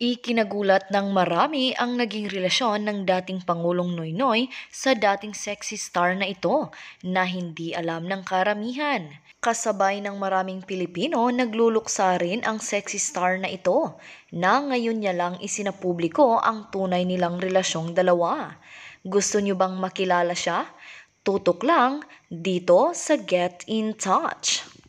Ikinagulat ng marami ang naging relasyon ng dating Pangulong Noynoy sa dating sexy star na ito na hindi alam ng karamihan. Kasabay ng maraming Pilipino, nagluluksa rin ang sexy star na ito na ngayon niya lang isinapubliko ang tunay nilang relasyong dalawa. Gusto niyo bang makilala siya? Tutok lang dito sa Get In Touch.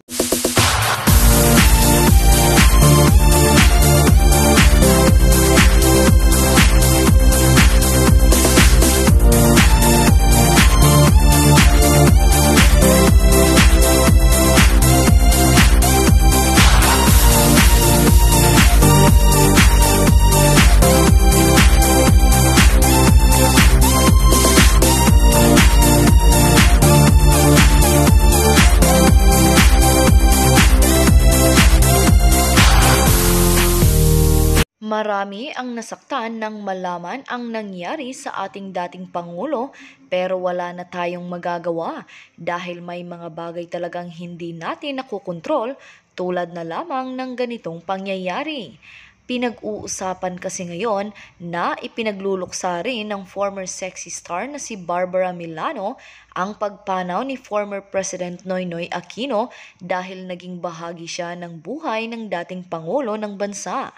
Marami ang nasaktan nang malaman ang nangyari sa ating dating Pangulo pero wala na tayong magagawa dahil may mga bagay talagang hindi natin nakukontrol tulad na lamang ng ganitong pangyayari. Pinag-uusapan kasi ngayon na ipinagluluksa rin ng former sexy star na si Barbara Milano ang pagpanaw ni former President Noynoy Aquino dahil naging bahagi siya ng buhay ng dating Pangulo ng bansa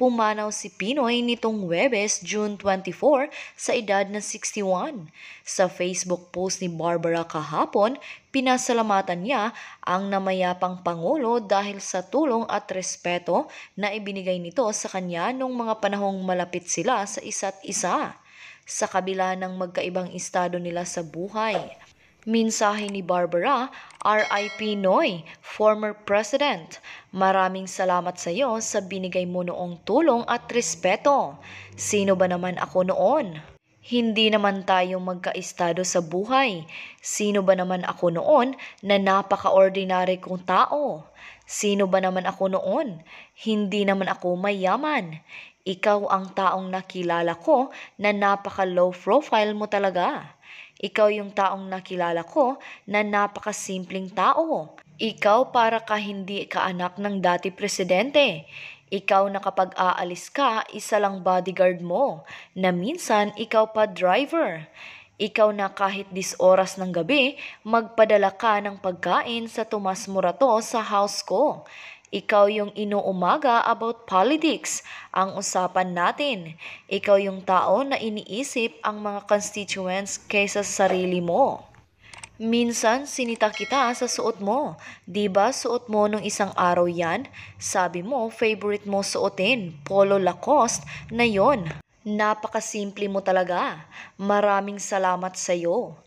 pumanaw si Pinoy nitong Webes, June 24 sa edad na 61. Sa Facebook post ni Barbara kahapon, pinasalamatan niya ang namayapang Pangulo dahil sa tulong at respeto na ibinigay nito sa kanya noong mga panahong malapit sila sa isa't isa sa kabila ng magkaibang estado nila sa buhay. Minsahe ni Barbara, R.I.P. Noy, former president. Maraming salamat sa iyo sa binigay mo noong tulong at respeto. Sino ba naman ako noon? Hindi naman tayo magkaistado sa buhay. Sino ba naman ako noon na napaka-ordinary kong tao? Sino ba naman ako noon? Hindi naman ako mayaman. Ikaw ang taong nakilala ko na napaka-low profile mo talaga. Ikaw yung taong nakilala ko na napakasimpleng tao. Ikaw para ka hindi ka anak ng dati presidente. Ikaw na kapag aalis ka, isa lang bodyguard mo, na minsan ikaw pa driver. Ikaw na kahit dis oras ng gabi, magpadala ka ng pagkain sa Tomas Morato sa house ko. Ikaw yung inuumaga about politics, ang usapan natin. Ikaw yung tao na iniisip ang mga constituents kaysa sa sarili mo. Minsan sinita kita sa suot mo. 'Di ba suot mo nung isang araw 'yan? Sabi mo favorite mo suotin, polo Lacoste na 'yon. Napakasimple mo talaga. Maraming salamat sa iyo.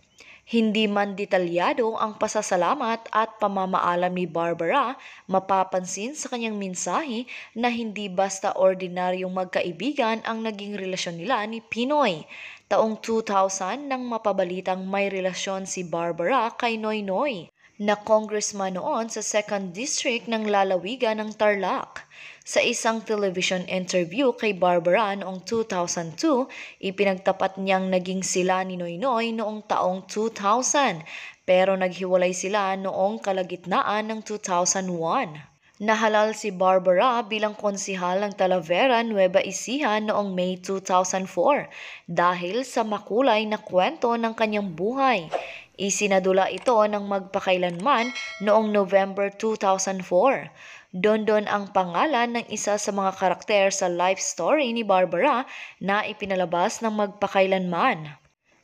Hindi man detalyado ang pasasalamat at pamamaalam ni Barbara, mapapansin sa kanyang mensahe na hindi basta ordinaryong magkaibigan ang naging relasyon nila ni Pinoy. Taong 2000 nang mapabalitang may relasyon si Barbara kay Noy Noy na congressman noon sa 2nd District ng lalawigan ng Tarlac. Sa isang television interview kay Barbara noong 2002, ipinagtapat niyang naging sila ni Noynoy noong taong 2000 pero naghiwalay sila noong kalagitnaan ng 2001. Nahalal si Barbara bilang konsihal ng Talavera, Nueva Ecija noong May 2004 dahil sa makulay na kwento ng kanyang buhay. Isinadula ito ng magpakailanman noong November 2004. Dondon ang pangalan ng isa sa mga karakter sa life story ni Barbara na ipinalabas ng magpakailanman.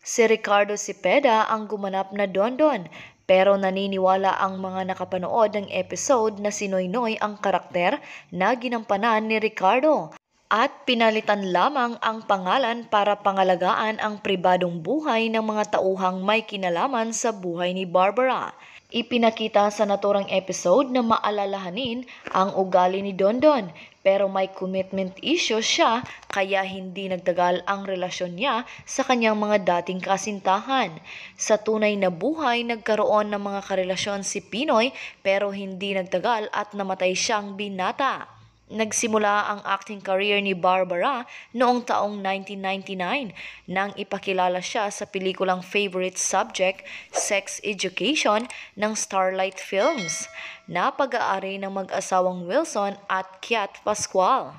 Si Ricardo Cepeda ang gumanap na Dondon pero naniniwala ang mga nakapanood ng episode na si Noynoy ang karakter na ginampanan ni Ricardo at pinalitan lamang ang pangalan para pangalagaan ang pribadong buhay ng mga tauhang may kinalaman sa buhay ni Barbara. Ipinakita sa naturang episode na maalalahanin ang ugali ni Dondon pero may commitment issue siya kaya hindi nagtagal ang relasyon niya sa kanyang mga dating kasintahan. Sa tunay na buhay, nagkaroon ng mga karelasyon si Pinoy pero hindi nagtagal at namatay siyang binata. Nagsimula ang acting career ni Barbara noong taong 1999 nang ipakilala siya sa pelikulang favorite subject, Sex Education, ng Starlight Films na pag-aari ng mag-asawang Wilson at Kiat Pascual.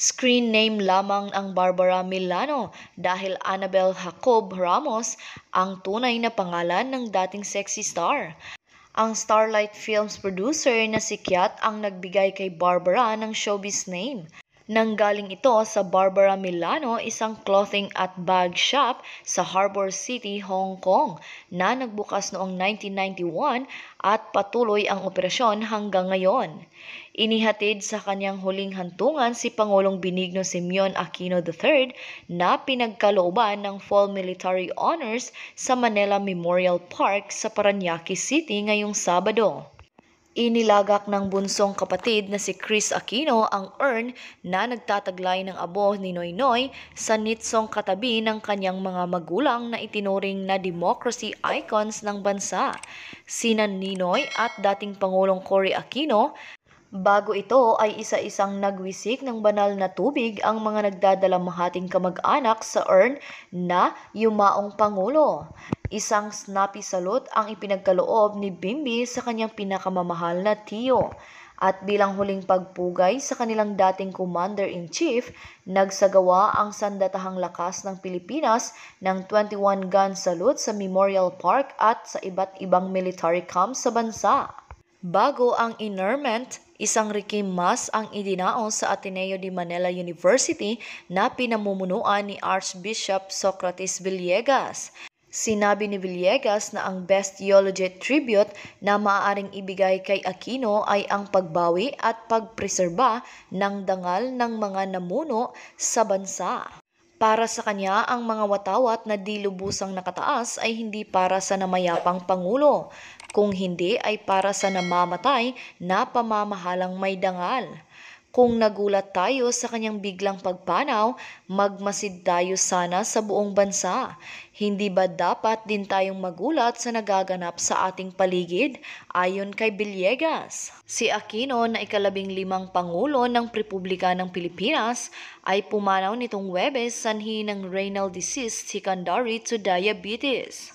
Screen name lamang ang Barbara Milano dahil Annabel Jacob Ramos ang tunay na pangalan ng dating sexy star. Ang Starlight Films producer na si Kiat ang nagbigay kay Barbara ng showbiz name Nanggaling ito sa Barbara Milano, isang clothing at bag shop sa Harbor City, Hong Kong na nagbukas noong 1991 at patuloy ang operasyon hanggang ngayon. Inihatid sa kanyang huling hantungan si Pangulong Benigno Simeon Aquino III na pinagkalooban ng full Military Honors sa Manila Memorial Park sa Paranaque City ngayong Sabado. Inilagak ng bunsong kapatid na si Chris Aquino ang urn na nagtataglay ng abo ni Noy sa nitsong katabi ng kanyang mga magulang na itinuring na democracy icons ng bansa. Sina Ninoy at dating Pangulong Cory Aquino Bago ito ay isa-isang nagwisik ng banal na tubig ang mga nagdadalamahating kamag-anak sa urn na yumaong Pangulo. Isang snappy salot ang ipinagkaloob ni Bimbi sa kanyang pinakamamahal na tiyo. At bilang huling pagpugay sa kanilang dating commander-in-chief, nagsagawa ang sandatahang lakas ng Pilipinas ng 21-gun salute sa Memorial Park at sa iba't ibang military camps sa bansa. Bago ang inurment, Isang Rikim Mas ang idinaon sa Ateneo de Manila University na pinamumunuan ni Archbishop Socrates Villegas. Sinabi ni Villegas na ang best theology tribute na maaaring ibigay kay Aquino ay ang pagbawi at pagpreserba ng dangal ng mga namuno sa bansa. Para sa kanya, ang mga watawat na di nakataas ay hindi para sa namayapang Pangulo, kung hindi ay para sa namamatay na pamamahalang may dangal. Kung nagulat tayo sa kanyang biglang pagpanaw, magmasid tayo sana sa buong bansa. Hindi ba dapat din tayong magulat sa nagaganap sa ating paligid ayon kay Villegas? Si Aquino na ikalabing limang pangulo ng Republika ng Pilipinas ay pumanaw nitong Webes sanhi ng renal disease secondary to diabetes.